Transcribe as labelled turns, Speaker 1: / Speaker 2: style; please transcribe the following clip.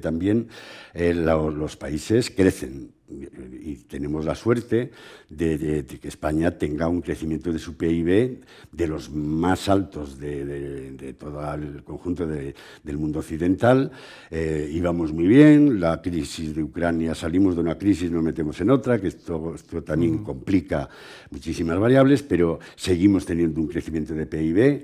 Speaker 1: También eh, los países crecen y tenemos la suerte de, que España tenga un crecimiento de su PIB de los más altos de, todo el conjunto del mundo occidental. Eh, íbamos muy bien, la crisis de Ucrania, salimos de una crisis, nos metemos en otra, que esto, esto también mm. complica muchísimas variables, pero seguimos teniendo un crecimiento de PIB.